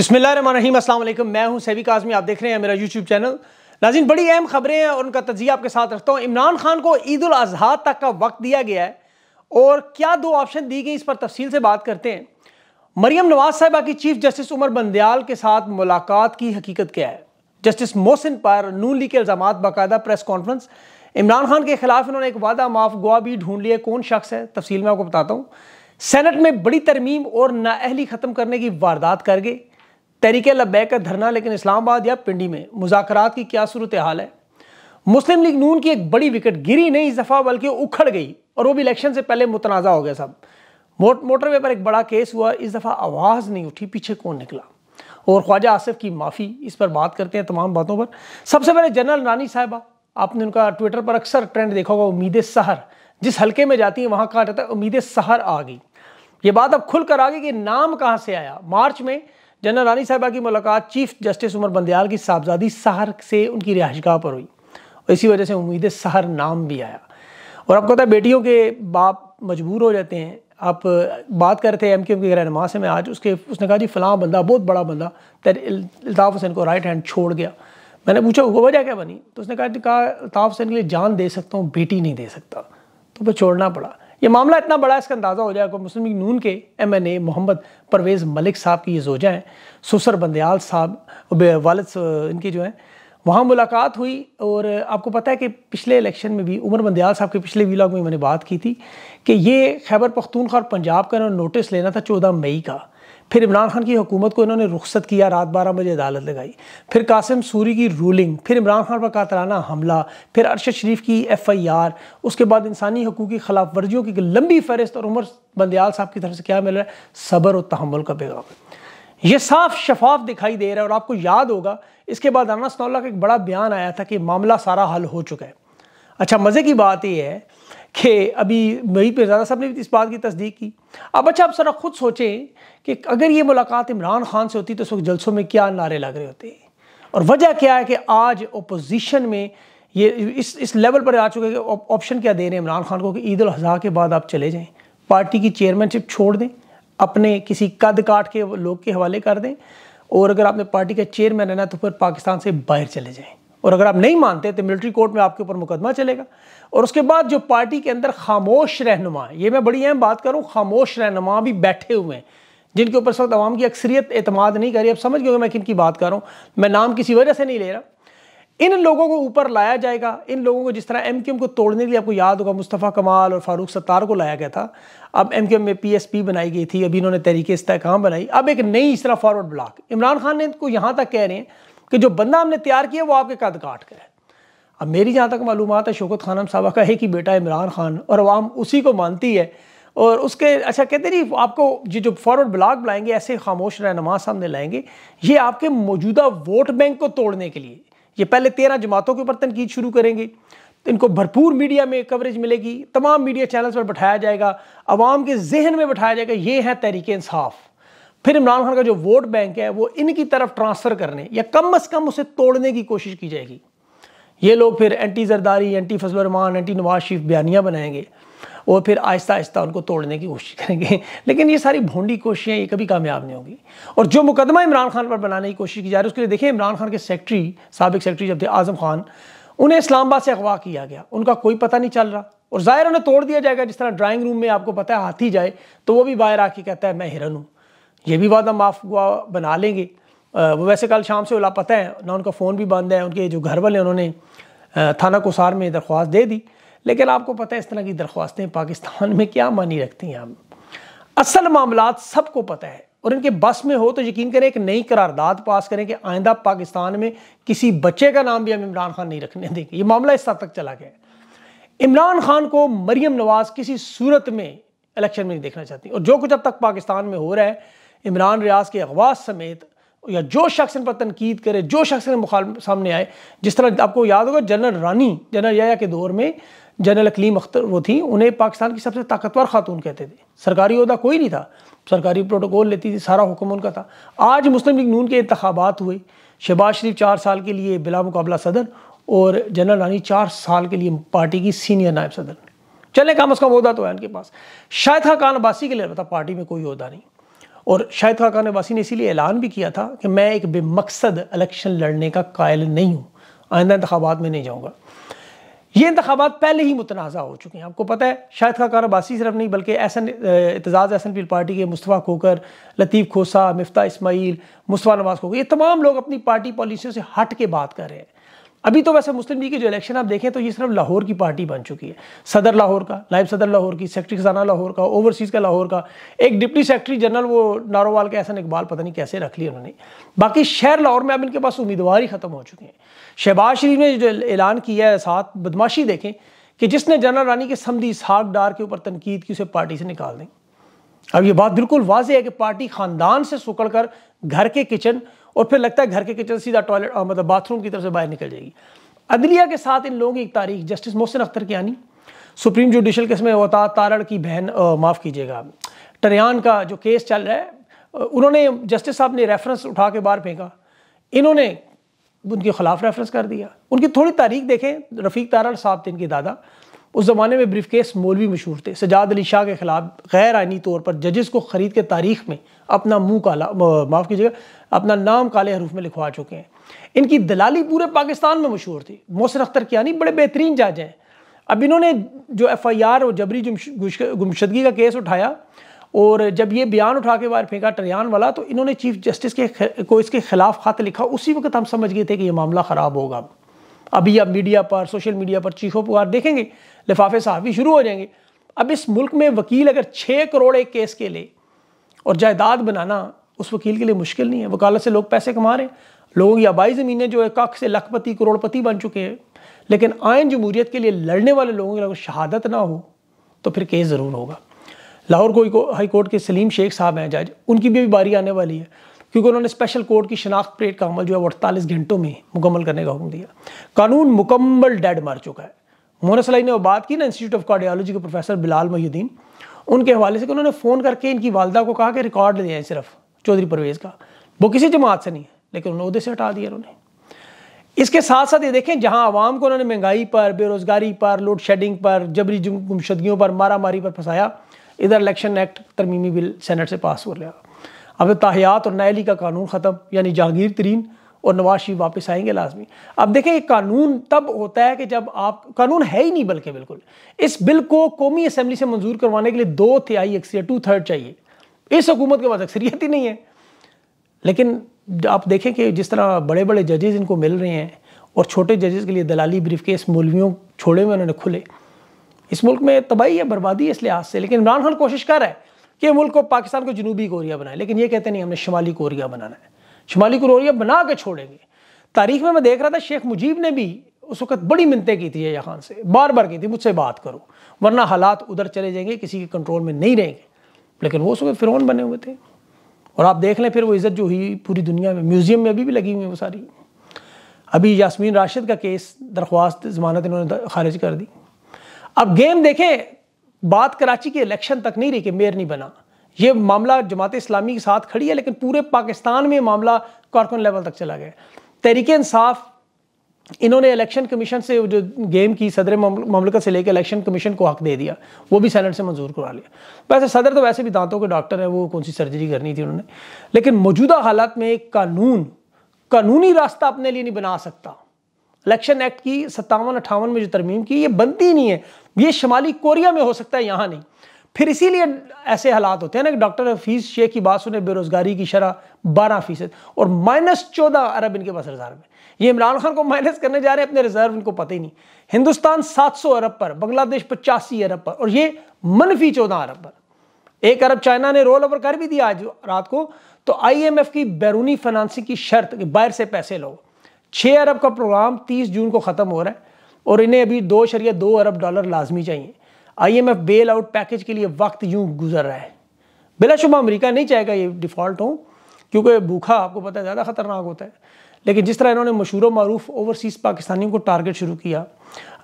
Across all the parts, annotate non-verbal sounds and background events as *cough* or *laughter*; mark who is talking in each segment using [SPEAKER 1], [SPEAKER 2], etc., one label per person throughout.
[SPEAKER 1] बसमिल मैं हूं सैविक आजमी आप देख रहे हैं मेरा यूट्यूब चैनल नाजिन बड़ी अहम खबरें हैं और उनका तजिया आपके साथ रखता हूँ इमरान खान को ईद उल अजहा तक का वक्त दिया गया है और क्या दो ऑप्शन दी गई इस पर तफसील से बात करते हैं मरियम नवाज साहिबा की चीफ जस्टिस उमर बंदयाल के साथ मुलाकात की हकीकत क्या है जस्टिस मोहसिन पर नून लीग के इल्ज़ाम बाकायदा प्रेस कॉन्फ्रेंस इमरान खान के खिलाफ इन्होंने एक वादा माफ गुआ भी ढूंढ लिया कौन शख्स है तफसील में आपको बताता हूँ सेनेट में बड़ी तरमीम और नाअहली ख़त्म करने की वारदात कर गई तहरीक लबैक का धरना लेकिन इस्लामाबाद या पिंडी में मुजाकर की क्या सूरत हाल है मुस्लिम लीग नून की एक बड़ी विकेट गिरी नहीं इस दफ़ा बल्कि उखड़ गई और वो भी इलेक्शन से पहले मुतनाज़ा हो गया सब मोट मोटरवे पर एक बड़ा केस हुआ इस दफ़ा आवाज़ नहीं उठी पीछे कौन निकला और ख्वाजा आसिफ की माफ़ी इस पर बात करते हैं तमाम बातों पर सबसे पहले जनरल रानी साहबा आपने उनका ट्विटर पर अक्सर ट्रेंड देखा होगा उम्मीद सहर जिस हल्के में जाती है वहाँ कहा जाता है उम्मीद सहर आ गई ये बात अब खुलकर आ गई कि नाम कहाँ से आया मार्च में जनरल रानी साहबा की मुलाकात चीफ जस्टिस उमर बंदयाल की साहबजादी सहर से उनकी रिहाइशगाह पर हुई और इसी वजह से उम्मीद सहर नाम भी आया और आपको पता है बेटियों के बाप मजबूर हो जाते हैं आप बात कर रहे थे एम क्यू के रहनमा से मैं आज उसके उसने कहा जी फलां बंदा बहुत बड़ा बंदा अल्ताफ़ हुसैन को राइट हैंड छोड़ गया मैंने पूछा वो वजह क्या बनी तो उसने कहा कहा अल्ताफ़ हुसैन के लिए जान दे सकता हूँ बेटी नहीं दे सकता तो वह छोड़ना पड़ा ये मामला इतना बड़ा इसका अंदाज़ा हो जाएगा मुस्लिम लीग नून के M N A Mohammad Parvez Malik साहब की ये जोजा हैं सुसर बंदयाल साहब वालद इनकी जो है वहाँ मुलाकात हुई और आपको पता है कि पिछले इलेक्शन में भी उमर बंदयाल साहब के पिछले वीलाग में मैंने बात की थी कि ये खैबर पख्तूनख्वा और पंजाब का नोटिस लेना था चौदह मई का फिर इमरान खान की हुकूमत को इन्होंने रुख्सत किया रात बारह बजे अदालत लगाई फिर कासिम सूरी की रूलिंग फिर इमरान खान पर कातराना हमला फिर अरशद शरीफ की एफ़ आई आर उसके बाद इंसानी हकूक़ की खिलाफ वर्जियों की लंबी फहरिस्त और उमर बंदयाल साहब की तरफ से क्या मिल रहा है सबर और तहमुल का पैगाम ये साफ शफाफ दिखाई दे रहा है और आपको याद होगा इसके बाद राना का एक बड़ा बयान आया था कि मामला सारा हल हो चुका है अच्छा मज़े की बात यह है कि अभी वहीं पर ज़्यादा साहब ने भी इस बात की तस्दीक की अब अच्छा आप सरा खुद सोचें कि अगर ये मुलाकात इमरान खान से होती तो उस वक्त जलसों में क्या नारे लग रहे होते और वजह क्या है कि आज अपोजिशन में ये इस इस लेवल पर आ चुके हैं कि ऑप्शन क्या दे रहे हैं इमरान खान को कि ईद उल अजहा के बाद आप चले जाएँ पार्टी की चेयरमैनशिप छोड़ दें अपने किसी कद काट के लोग के हवाले कर दें और अगर आपने पार्टी का चेयरमैन रहना तो फिर पाकिस्तान से बाहर चले जाएँ और अगर आप नहीं मानते तो मिलिट्री कोर्ट में आपके ऊपर मुकदमा चलेगा और उसके बाद जो पार्टी के अंदर खामोश रहनुमा ये मैं बड़ी अहम बात करूँ खामोश रहनुमा भी बैठे हुए हैं जिनके ऊपर इस वक्त आवाम की अक्सरियत अतमाद नहीं कर रही अब समझ गए मैं किन की बात कर रहा हूँ मैं नाम किसी वजह से नहीं ले रहा इन लोगों को ऊपर लाया जाएगा इन लोगों को जिस तरह एम क्यू एम को तोड़ने के लिए आपको याद होगा मुस्तफ़ा कमाल और फारूक सत्तार को लाया गया था अब एम क्यू एम में पी एस पी बनाई गई थी अभी इन्होंने तहरीक इस्तेकाम बनाई अब एक नई इस तरह फॉरवर्ड ब्लाक इमरान खान ने इनको तो यहाँ तक कह रहे हैं कि जो बंदा हमने तैयार किया वो आपके कद काट कर है अब मेरी जहाँ तक मालूम है शोकत खानम साहबा का है कि बेटा इमरान खान और आवाम उसी को मानती है और उसके अच्छा कहते नहीं आपको ये जो फॉरवर्ड ब्लॉक बुलाएंगे ऐसे खामोश रहनुमा सामने लाएंगे ये आपके मौजूदा वोट बैंक को तोड़ने के लिए ये पहले तेरह जमातों के ऊपर तनकीद शुरू करेंगे इनको भरपूर मीडिया में कवरेज मिलेगी तमाम मीडिया चैनल्स पर बैठाया जाएगा आवाम के जहन में बैठाया जाएगा ये है तहरीक इंसाफ़ फिर इमरान खान का जो वोट बैंक है वो इनकी तरफ ट्रांसफ़र करने या कम अज़ कम उसे तोड़ने की कोशिश की जाएगी ये लोग फिर anti Zardari anti Fazal Rehman anti Nawaz Sharif बयानियाँ बनाएंगे और फिर आहिस्ता आहिस्ता उनको तोड़ने की कोशिश करेंगे *laughs* लेकिन ये सारी भोंडी कोशिशें ये कभी कामयाब नहीं होंगी और जो मुकदमा इमरान खान पर बनाने की कोशिश की जा रही है उसके लिए देखिए इमरान खान के सेक्रेटरी सबक सेक्रेटरी जब थे आज़म खान उन्हें इस्लामाबाद से अगवा किया गया उनका कोई पता नहीं चल रहा और ज़ाहिर उन्हें तोड़ दिया जाएगा जिस तरह ड्राइंग रूम में आपको पता है हाथी जाए तो वो भी बाहर आके कहता है मैं हिरन हूँ ये भी वादा माफ हुआ बना लेंगे वो वैसे कल शाम से लापता है ना उनका फ़ोन भी बंद है उनके जो घर वाले उन्होंने थाना कोसार में दरख्वास्त दे दी लेकिन आपको पता है इस तरह की दरख्वास्तें पाकिस्तान में क्या मानी रखती हैं आप असल मामला सबको पता है और इनके बस में हो तो यकीन करें एक नई करारदाद पास करें कि आइंदा पाकिस्तान में किसी बच्चे का नाम भी हम इमरान खान नहीं रखने देंगे ये मामला इस हद तक चला गया इमरान खान को मरियम नवाज किसी सूरत में इलेक्शन में नहीं देखना चाहती और जो कुछ अब तक पाकिस्तान में हो रहा है इमरान रियाज के अगवास समेत या जो शख्स इन पर तनकीद करे जो शख्स इन मुखाल सामने आए जिस तरह आपको याद होगा जनरल रानी जनरल या के दौर में जनरल अकलीम अख्तर वो थी उन्हें पाकिस्तान की सबसे ताकतवर खातून कहते थे सरकारी अहदा कोई नहीं था सरकारी प्रोटोकॉल लेती थी सारा हुक्म उनका था आज मुस्लिम लीग नून के इंतबात हुए शहबाज शरीफ चार साल के लिए बिला मुकाबला सदर और जनरल रानी चार साल के लिए पार्टी की सीनियर नायब सदर चले काम उसका अहदा तो है उनके पास शायद कान अब्बासी के लिए पता पार्टी में कोई अहदा नहीं और शाहिद काका नवासी ने इसीलिए ऐलान भी किया था कि मैं एक बेमकसद इलेक्शन लड़ने का कायल नहीं हूँ आइंदा इंतबात में नहीं जाऊँगा ये इंतबात पहले ही मुतनाज़ा हो चुके हैं आपको पता है शाहिद खाकार अब्बासी सिर्फ नहीं बल्कि एहसन एतजाज़ एहसन पील पार्टी के मुस्तफ़ा खोकर लतीफ़ खोसा मफ्ता इसमाइल मुस्तफ़ा नवाज़ खोकर ये तमाम लोग अपनी पार्टी पॉलिसियों से हट के बात कर रहे हैं अभी तो वैसे मुस्लिम लीग की जो इलेक्शन आप देखें तो ये सिर्फ लाहौर की पार्टी बन चुकी है सदर लाहौर का नायब सदर लाहौर की सेक्रेटरी खजाना लाहौर का ओवरसीज़ का लाहौर का एक डिप्टी सेक्रेटरी जनरल वो नारोवाल के एहसन इकबाल पता नहीं कैसे रख लिया उन्होंने बाकी शहर लाहौर में अब इनके पास उम्मीदवार ही ख़त्म हो चुके हैं शहबाज शरीफ ने जो ऐलान किया है साथ बदमाशी देखें कि जिसने जनरल रानी के समी साग डार के ऊपर तनकीद की उसे पार्टी से निकाल दें अब ये बात बिल्कुल वाजह है कि पार्टी ख़ानदान से सुकड़ कर घर के किचन और फिर लगता है घर के किचन सीधा टॉयलेट मतलब बाथरूम की तरफ से बाहर निकल जाएगी अदलिया के साथ इन लोगों की एक तारीख जस्टिस मोहसिन अख्तर की आनी सुप्रीम जुडिशल केस में होता तारड़ की बहन माफ़ कीजिएगा टरियान का जो केस चल रहा है उन्होंने जस्टिस साहब ने रेफरेंस उठा के बाहर फेंका इन्होंने उनके खिलाफ रेफरेंस कर दिया उनकी थोड़ी तारीख देखें रफ़ीक तारड़ साहब थे इनके दादा उस ज़माने में ब्रीफ केस मौलवी मशहूर थे सजाद अली शाह के खिलाफ गैर आइनी तौर पर जजेस को ख़रीद के तारीख में अपना मुंह काला माफ़ कीजिएगा अपना नाम काले हरूफ में लिखवा चुके हैं इनकी दलाली पूरे पाकिस्तान में मशहूर थी मोहसिन अख्तर यानी बड़े बेहतरीन जज हैं अब इन्होंने जो एफ़ आई आर और जबरी गुमशदगी का केस उठाया और जब ये बयान उठा के बाहर फेंका टरियान वाला तो इन्होंने चीफ जस्टिस के को इसके ख़िलाफ़ ख़त लिखा उसी वक्त हम समझ गए थे कि ये मामला ख़राब होगा अभी आप मीडिया पर सोशल मीडिया पर चीखों पुकार देखेंगे लिफाफे साहबी शुरू हो जाएंगे अब इस मुल्क में वकील अगर छः करोड़ एक केस के लिए और जायदाद बनाना उस वकील के लिए मुश्किल नहीं है वकालत से लोग पैसे कमा रहे हैं लोगों की आबाई ज़मीनें जो है कख से लखपति करोड़पति बन चुके हैं लेकिन आयन जमहूरीत के लिए लड़ने वाले लोगों की अगर शहादत ना हो तो फिर केस ज़रूर होगा लाहौर को, को हाई कोर्ट के सलीम शेख साहब हैं जज उनकी भी बारी आने वाली है क्योंकि उन्होंने स्पेशल कोर्ट की शनाख्त परेड का अमल जो है वो अड़तालीस घंटों में मुकम्मल करने का हुक्म दिया कानून मुकम्मल डेड मार चुका है मोना सलाई ने वो बात की ना इंस्टीट्यूट ऑफ कार्डियोलॉजी के प्रोफेसर बिलाल मोहुद्दीन उनके हवाले से कि उन्होंने फ़ोन करके इनकी वालदा को कहा कि रिकॉर्ड ले जाए सिर्फ चौधरी परवेज़ का वो किसी जमात से नहीं है लेकिन उन्होंने उदे से हटा दिया उन्होंने इसके साथ साथ ये देखें जहाँ आवाम को उन्होंने महंगाई पर बेरोज़गारी पर लोड शेडिंग पर जबरी गुमशदगियों पर मारा मारी पर फंसाया इधर इलेक्शन एक्ट तरमीमी बिल सेनेट से पास हो गया अब ताहियात तो और नायली का कानून ख़त्म यानी जहांगीर तरीन और नवाज शरीफ वापस आएंगे लाजमी अब देखें ये कानून तब होता है कि जब आप कानून है ही नहीं बल्कि बिल्कुल इस बिल को कौमी असम्बली से मंजूर करवाने के लिए दो तिहाई अक्सरियत टू थर्ड चाहिए इस हुकूमत के पास अक्सरियत ही नहीं है लेकिन आप देखें कि जिस तरह बड़े बड़े जजेज इनको मिल रहे हैं और छोटे जजेज के लिए दलाली ब्रीफ केस मौलवियों छोड़े हुए उन्होंने खुले इस मुल्क में तबाही है बर्बादी है इस लिहाज से लेकिन इमरान खान कोशिश कर रहा है कि मुल्क को पाकिस्तान को जनूबी कोरिया बनाए लेकिन ये कहते नहीं हमने शुमाली कोरिया बनाना है शुमाली कुरोरिया बना के छोड़ेंगे तारीख में मैं देख रहा था शेख मुजीब ने भी उस वक्त बड़ी मिनतें की थी या खान से बार बार की थी मुझसे बात करो वरना हालात उधर चले जाएंगे किसी के कंट्रोल में नहीं रहेंगे लेकिन वो उस वक्त फिरौन बने हुए थे और आप देख लें फिर वो इज़्ज़त जो हुई पूरी दुनिया में म्यूज़ियम में अभी भी लगी हुई है वो सारी अभी यासमीन राशिद का केस दरख्वास्त जमानत इन्होंने खारिज कर दी अब गेम देखें बात कराची के इलेक्शन तक नहीं रही कि मेयर नहीं बना ये मामला जमात इस्लामी के साथ खड़ी है लेकिन पूरे पाकिस्तान में मामला कारकुन लेवल तक चला गया तहरीक इंसाफ इन्होंने इलेक्शन कमीशन से जो गेम की सदर ममलकत से लेकर इलेक्शन कमीशन को हक दे दिया वो भी सैनट से मंजूर करा लिया वैसे सदर तो वैसे भी दांतों के डॉक्टर हैं वो कौन सी सर्जरी करनी थी उन्होंने लेकिन मौजूदा हालात में कानून कानूनी रास्ता अपने लिए नहीं बना सकता इलेक्शन एक्ट की सत्तावन अट्ठावन में जो तरमीम की ये बनती नहीं है ये शमाली कोरिया में हो सकता है यहाँ नहीं फिर इसीलिए ऐसे हालात होते हैं ना कि डॉक्टर फीस शेख की बात सुने बेरोजगारी की शरह बारह फीसद और माइनस चौदह अरब इनके पास रिजर्व है ये इमरान खान को माइनस करने जा रहे हैं अपने रिजर्व इनको पता ही नहीं हिंदुस्तान सात सौ अरब पर बांग्लादेश पचासी अरब पर और ये मनफी चौदह अरब पर एक अरब चाइना ने रोल ओवर कर भी दिया आज रात को तो आईएमएफ की बैरूनी फाइनानसिंग की शर्त कि बाहर से पैसे लो छः अरब का प्रोग्राम तीस जून को ख़त्म हो रहा है और इन्हें अभी दो शरिया दो अरब डॉलर लाजमी चाहिए आईएमएफ बेल आउट पैकेज के लिए वक्त यूं गुजर रहा है बिलाशुबा अमेरिका नहीं चाहेगा ये डिफ़ॉल्ट हो क्योंकि भूखा आपको पता है ज़्यादा ख़तरनाक होता है लेकिन जिस तरह इन्होंने मशहूर मरूफ ओवरसीज़ पाकिस्तानियों को टारगेट शुरू किया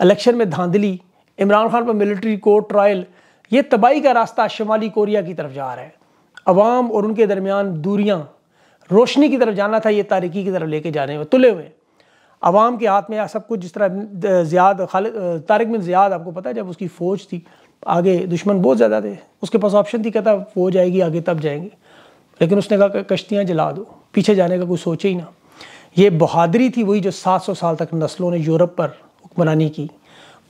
[SPEAKER 1] अलेक्शन में धांधली इमरान खान पर मिलिट्री कोर्ट ट्रायल ये तबाही का रास्ता शुमाली कोरिया की तरफ जा रहा है अवाम और उनके दरमियान दूरियाँ रोशनी की तरफ जाना था ये तारीखी की तरफ लेके जाने में तुले हुए आवाम के हाथ में सब कुछ जिस तरह ज़्याद खालिद तारक बिन ज़्याद आपको पता है जब उसकी फ़ौज थी आगे दुश्मन बहुत ज़्यादा थे उसके पास ऑप्शन थी कहता फ़ौज आएगी आगे तब जाएंगे लेकिन उसने कहा कश्तियाँ जला दो पीछे जाने का कोई सोचे ही ना ये बहादरी थी वही जो 700 साल तक नस्लों ने यूरोप पर हुक्मरानी की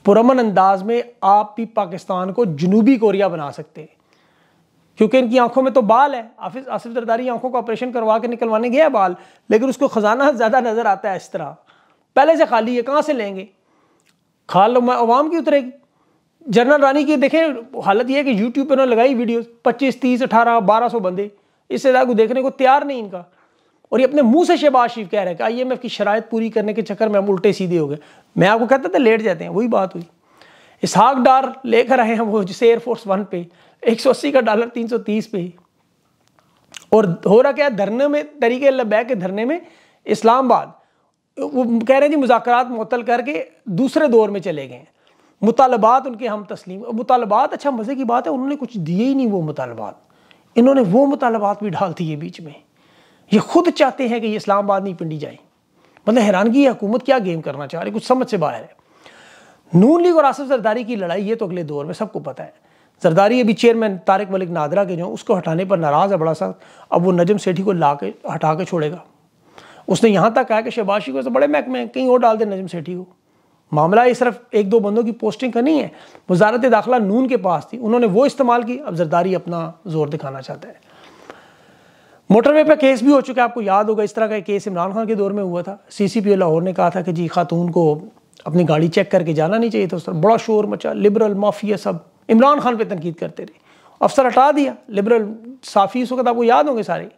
[SPEAKER 1] पुरमन अंदाज में आप भी पाकिस्तान को जनूबी कोरिया बना सकते हैं क्योंकि इनकी आंखों में तो बाल है आसिफ जरदारी आंखों का ऑपरेशन करवा के निकलवाने गया बाल लेकिन उसको ख़जाना ज़्यादा नज़र आता है इस तरह पहले से खाली है कहाँ से लेंगे खाल अवाम की उतरेगी जनरल रानी की देखें हालत यह है कि यूट्यूब पर उन्होंने लगाई पच्चीस तीस अठारह बारह सौ बंदे इससे ज़्यादा को देखने को तैयार नहीं इनका और ये अपने मुंह से शहबाज शरीफ कह रहे हैं कि आई एम एफ की शराय पूरी करने के चक्कर में हम उल्टे सीधे हो गए मैं आपको कहता था लेट जाते हैं वही बात हुई इसहाक डार लेकर आए हैं वो जिसे एयरफोर्स वन पे एक सौ अस्सी का डॉलर तीन सौ तीस पे और हो रहा क्या धरने में तरीके लबैक के धरने में इस्लामाबाद वो कह रहे हैं जी मुजाकर मअतल करके दूसरे दौर में चले गए मुतालबात उनके हम तस्लीम मुतालबात अच्छा मज़े की बात है उन्होंने कुछ दिए ही नहीं वो मुतालबात इन्होंने वो मुतालबात भी डाल दिए बीच में ये खुद चाहते हैं कि ये इस्लामाबाद नहीं पिंडी जाए मतलब हैरानगी है हुकूमत क्या गेम करना चाह रही कुछ समझ से बाहर है नून लीग और आसफ जरदारी की लड़ाई ये तो अगले दौर में सबको पता है जरदारी अभी चेयरमैन तारक मलिक नादरा के जो उसको हटाने पर नाराज़ है बड़ा सा अब वो नजम सेठी को ला के हटा के छोड़ेगा उसने यहाँ तक कहा कि शहबाशी को ऐसे बड़े महकमे कहीं और डाल दे नजम सेठी को मामला ये सिर्फ एक दो बंदों की पोस्टिंग का नहीं है वजारत दाखिला नून के पास थी उन्होंने वो इस्तेमाल की अब जरदारी अपना जोर दिखाना चाहता है मोटरवे पे केस भी हो चुका है आपको याद होगा इस तरह का केस इमरान खान के दौर में हुआ था सीसीपीओ लाहौर ने कहा था कि जी खातून को अपनी गाड़ी चेक करके जाना नहीं चाहिए था उस तरह बड़ा शोर मचा लिबरल माफिया सब इमरान खान पर तनकीद करते रहे अफसर हटा दिया लिबरल साफ़ी उस वक्त आपको याद होंगे सारे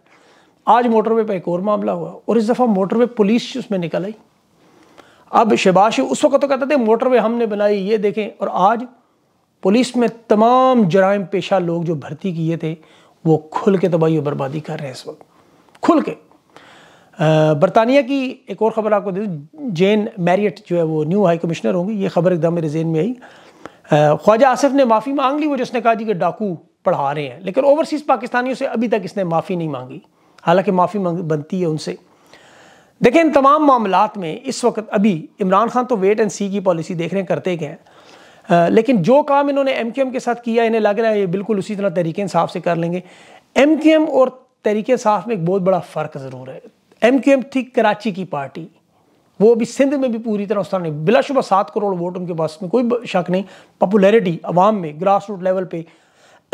[SPEAKER 1] आज मोटरवे पर एक और मामला हुआ और इस दफ़ा मोटरवे पुलिस उसमें निकल आई अब शबाश उस वक्त तो कहते थे मोटरवे हमने बनाई ये देखें और आज पुलिस में तमाम जराइम पेशा लोग जो भर्ती किए थे वो खुल के तबाही और बर्बादी कर रहे हैं इस वक्त खुल के बरतानिया की एक और ख़बर आपको दे दूँ जेन मैरियट जो है वो न्यू हाई कमिश्नर होंगी ये खबर एकदम मेरे जेन में आई ख्वाजा आसिफ ने माफ़ी मांग ली वो जिसने कहा जी कि डाकू पढ़ा रहे हैं लेकिन ओवरसीज़ पाकिस्तानियों से अभी तक इसने माफ़ी नहीं मांगी हालांकि माफ़ी बनती है उनसे देखें इन तमाम मामला में इस वक्त अभी इमरान खान तो वेट एंड सी की पॉलिसी देख रहे हैं करते गए हैं लेकिन जो काम इन्होंने एम क्यू एम के साथ किया इन्हें लग रहा है ये बिल्कुल उसी तरह तरीके इंसाफ से कर लेंगे एम क्यू एम और तरीके साफ़ में एक बहुत बड़ा फ़र्क ज़रूर है एम क्यू एम थी कराची की पार्टी वो अभी सिंध में भी पूरी तरह तरह नहीं बिलाशुबा सात करोड़ वोट उनके पास में कोई शक नहीं पॉपुलैरिटी अवाम में ग्रास रूट लेवल पे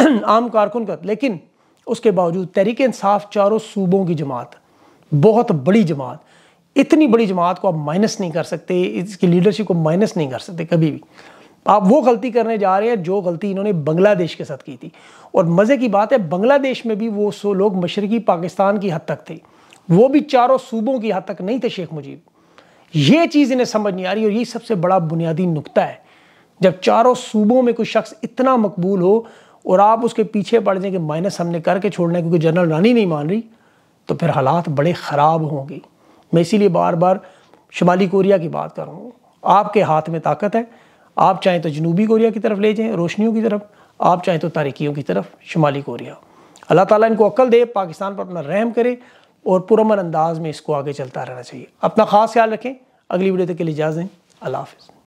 [SPEAKER 1] *clears throat* आम कारकुन का लेकिन उसके बावजूद तहरीक इंसाफ चारों सूबों की जमात बहुत बड़ी जमात इतनी बड़ी जमात को आप माइनस नहीं कर सकते इसकी लीडरशिप को माइनस नहीं कर सकते कभी भी आप वो गलती करने जा रहे हैं जो गलती इन्होंने बांग्लादेश के साथ की थी और मज़े की बात है बांग्लादेश में भी वो सो लोग मशरकी पाकिस्तान की हद तक थे वो भी चारों सूबों की हद तक नहीं थे शेख मुजीब ये चीज़ इन्हें समझ नहीं आ रही और यही सबसे बड़ा बुनियादी नुकता है जब चारों सूबों में कोई शख्स इतना मकबूल हो और आप उसके पीछे पड़ जाएं कि माइनस हमने करके छोड़ना है क्योंकि जनरल रन ही नहीं मान रही तो फिर हालात बड़े ख़राब होंगे मैं इसीलिए बार बार शुमाली कोरिया की बात कर रहा हूँ आपके हाथ में ताकत है आप चाहें तो जनूबी कोरिया की तरफ ले जाएँ रोशनियों की तरफ आप चाहें तो तारिकियों की तरफ शुमाली कोरिया अल्लाह ताला इनको अक्ल दे पाकिस्तान पर अपना रहम करे और पुरमन अंदाज में इसको आगे चलता रहना चाहिए अपना ख़ास ख्याल रखें अगली वीडियो तक के लिए इजाज़ दें अल्लाह हाफिज़